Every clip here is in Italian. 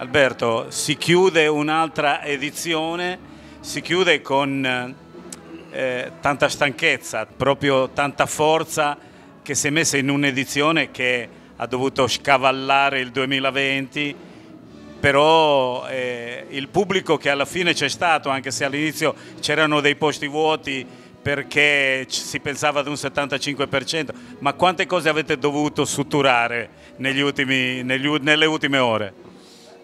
Alberto, si chiude un'altra edizione, si chiude con eh, tanta stanchezza, proprio tanta forza che si è messa in un'edizione che ha dovuto scavallare il 2020, però eh, il pubblico che alla fine c'è stato, anche se all'inizio c'erano dei posti vuoti perché si pensava ad un 75%, ma quante cose avete dovuto suturare negli ultimi, negli, nelle ultime ore?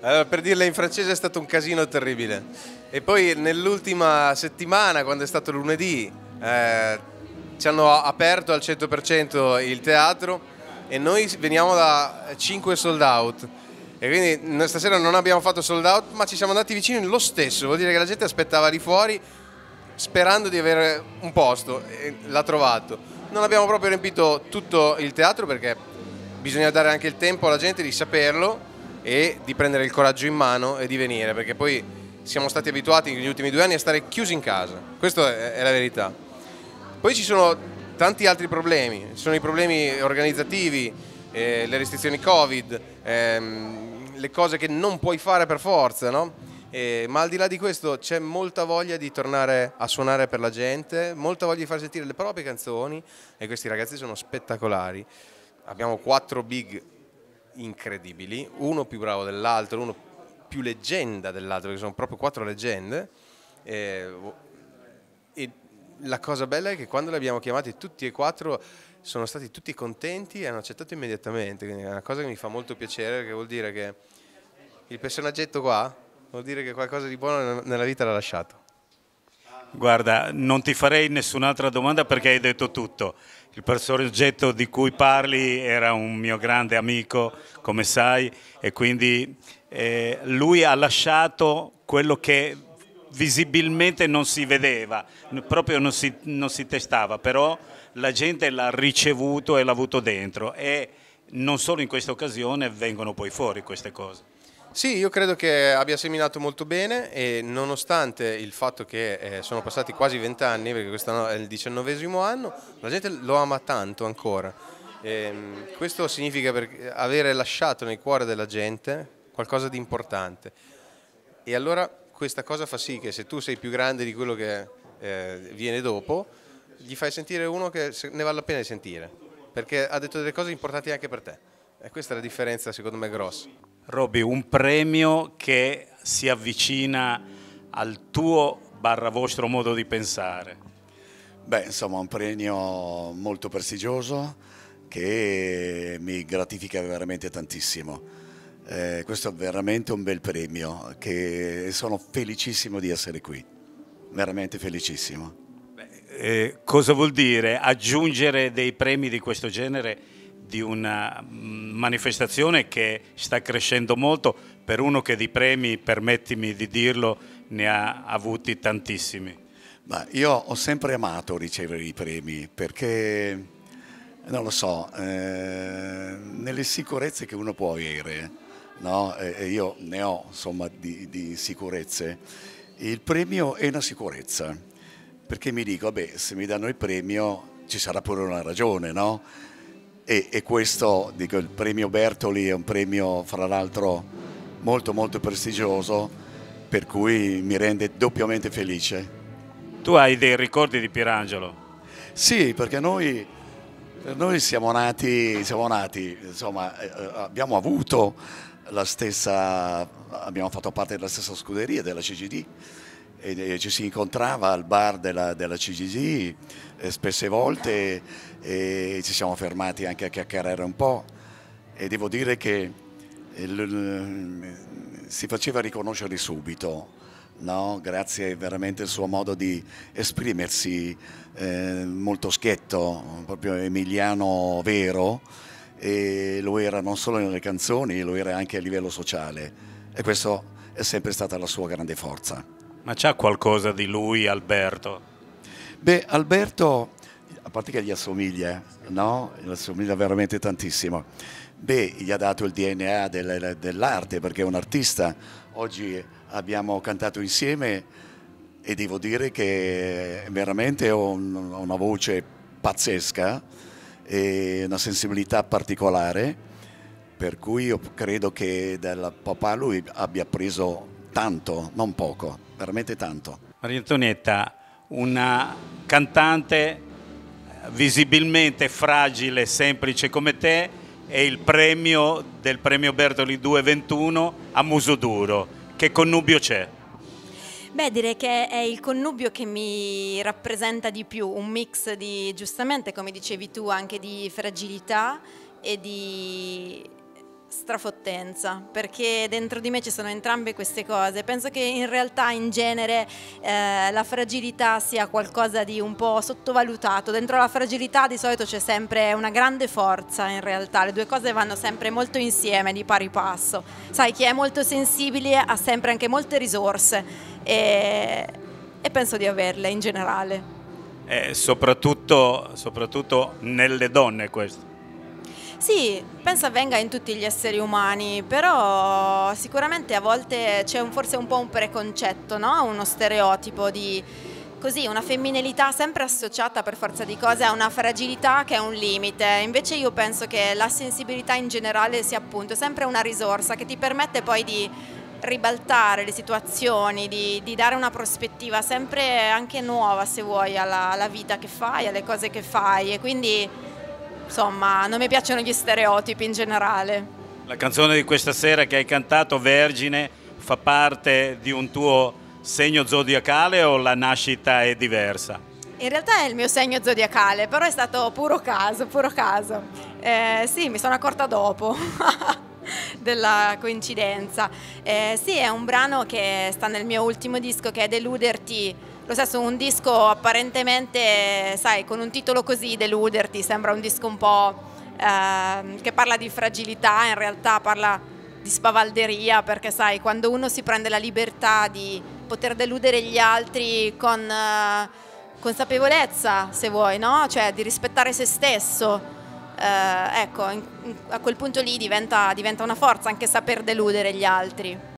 Allora, per dirla in francese è stato un casino terribile. E poi nell'ultima settimana, quando è stato lunedì, eh, ci hanno aperto al 100% il teatro e noi veniamo da 5 sold out. E quindi stasera non abbiamo fatto sold out, ma ci siamo andati vicino lo stesso. Vuol dire che la gente aspettava lì fuori sperando di avere un posto e l'ha trovato. Non abbiamo proprio riempito tutto il teatro perché bisogna dare anche il tempo alla gente di saperlo e di prendere il coraggio in mano e di venire, perché poi siamo stati abituati negli ultimi due anni a stare chiusi in casa, questa è la verità. Poi ci sono tanti altri problemi, ci sono i problemi organizzativi, eh, le restrizioni Covid, ehm, le cose che non puoi fare per forza, no? Eh, ma al di là di questo c'è molta voglia di tornare a suonare per la gente, molta voglia di far sentire le proprie canzoni e questi ragazzi sono spettacolari. Abbiamo quattro big incredibili, uno più bravo dell'altro, uno più leggenda dell'altro, perché sono proprio quattro leggende. E, eh, e la cosa bella è che quando li abbiamo chiamati tutti e quattro sono stati tutti contenti e hanno accettato immediatamente, quindi è una cosa che mi fa molto piacere, perché vuol dire che il personaggetto qua vuol dire che qualcosa di buono nella vita l'ha lasciato. Guarda, non ti farei nessun'altra domanda perché hai detto tutto. Il professor Oggetto di cui parli era un mio grande amico, come sai, e quindi eh, lui ha lasciato quello che visibilmente non si vedeva, proprio non si, non si testava, però la gente l'ha ricevuto e l'ha avuto dentro e non solo in questa occasione vengono poi fuori queste cose. Sì, io credo che abbia seminato molto bene e nonostante il fatto che eh, sono passati quasi vent'anni, perché questo è il diciannovesimo anno, la gente lo ama tanto ancora. E, ehm, questo significa avere lasciato nel cuore della gente qualcosa di importante. E allora questa cosa fa sì che se tu sei più grande di quello che eh, viene dopo, gli fai sentire uno che ne vale la pena di sentire, perché ha detto delle cose importanti anche per te. E questa è la differenza secondo me grossa. Robby, un premio che si avvicina al tuo barra vostro modo di pensare. Beh, insomma, un premio molto prestigioso che mi gratifica veramente tantissimo. Eh, questo è veramente un bel premio e sono felicissimo di essere qui, veramente felicissimo. Beh, eh, cosa vuol dire aggiungere dei premi di questo genere? di una mm, manifestazione che sta crescendo molto per uno che di premi, permettimi di dirlo, ne ha avuti tantissimi. Ma io ho sempre amato ricevere i premi perché, non lo so, eh, nelle sicurezze che uno può avere, no? e io ne ho insomma di, di sicurezze, il premio è una sicurezza perché mi dico, vabbè, se mi danno il premio ci sarà pure una ragione, no? E, e, questo, dico, il premio Bertoli è un premio fra l'altro molto molto prestigioso per cui mi rende doppiamente felice. Tu hai dei ricordi di Pirangelo? Sì, perché noi, noi siamo, nati, siamo nati, insomma, eh, abbiamo avuto la stessa, abbiamo fatto parte della stessa scuderia della CGD e ci si incontrava al bar della, della CGG eh, spesse volte e ci siamo fermati anche a chiacchierare un po' e devo dire che eh, si faceva riconoscere subito, no? grazie veramente al suo modo di esprimersi eh, molto schietto, proprio emiliano vero, e lo era non solo nelle canzoni, lo era anche a livello sociale e questa è sempre stata la sua grande forza. Ma c'è qualcosa di lui Alberto? Beh, Alberto, a parte che gli assomiglia, eh, no? Gli assomiglia veramente tantissimo. Beh, gli ha dato il DNA dell'arte perché è un artista. Oggi abbiamo cantato insieme e devo dire che veramente ho una voce pazzesca e una sensibilità particolare, per cui io credo che dal papà lui abbia preso tanto, non poco, veramente tanto. Maria Antonietta, una cantante eh, visibilmente fragile, semplice come te, e il premio del premio Bertoli 221 a muso duro. Che connubio c'è? Beh, direi che è il connubio che mi rappresenta di più, un mix di, giustamente, come dicevi tu, anche di fragilità e di strafottenza, perché dentro di me ci sono entrambe queste cose. Penso che in realtà in genere eh, la fragilità sia qualcosa di un po' sottovalutato. Dentro la fragilità di solito c'è sempre una grande forza in realtà, le due cose vanno sempre molto insieme, di pari passo. Sai, chi è molto sensibile ha sempre anche molte risorse e, e penso di averle in generale. Eh, soprattutto, soprattutto nelle donne questo. Sì, penso avvenga in tutti gli esseri umani, però sicuramente a volte c'è forse un po' un preconcetto, no? uno stereotipo di così, una femminilità sempre associata per forza di cose a una fragilità che è un limite. Invece io penso che la sensibilità in generale sia appunto sempre una risorsa che ti permette poi di ribaltare le situazioni, di, di dare una prospettiva sempre anche nuova se vuoi alla, alla vita che fai, alle cose che fai e quindi insomma, non mi piacciono gli stereotipi in generale. La canzone di questa sera che hai cantato, Vergine, fa parte di un tuo segno zodiacale o la nascita è diversa? In realtà è il mio segno zodiacale, però è stato puro caso, puro caso. Eh, sì, mi sono accorta dopo. della coincidenza. Eh, sì, è un brano che sta nel mio ultimo disco che è Deluderti, lo stesso, un disco apparentemente, sai, con un titolo così, Deluderti, sembra un disco un po' eh, che parla di fragilità, in realtà parla di spavalderia, perché sai, quando uno si prende la libertà di poter deludere gli altri con eh, consapevolezza, se vuoi, no? Cioè di rispettare se stesso. Eh, ecco, in, in, a quel punto lì diventa, diventa una forza anche saper deludere gli altri.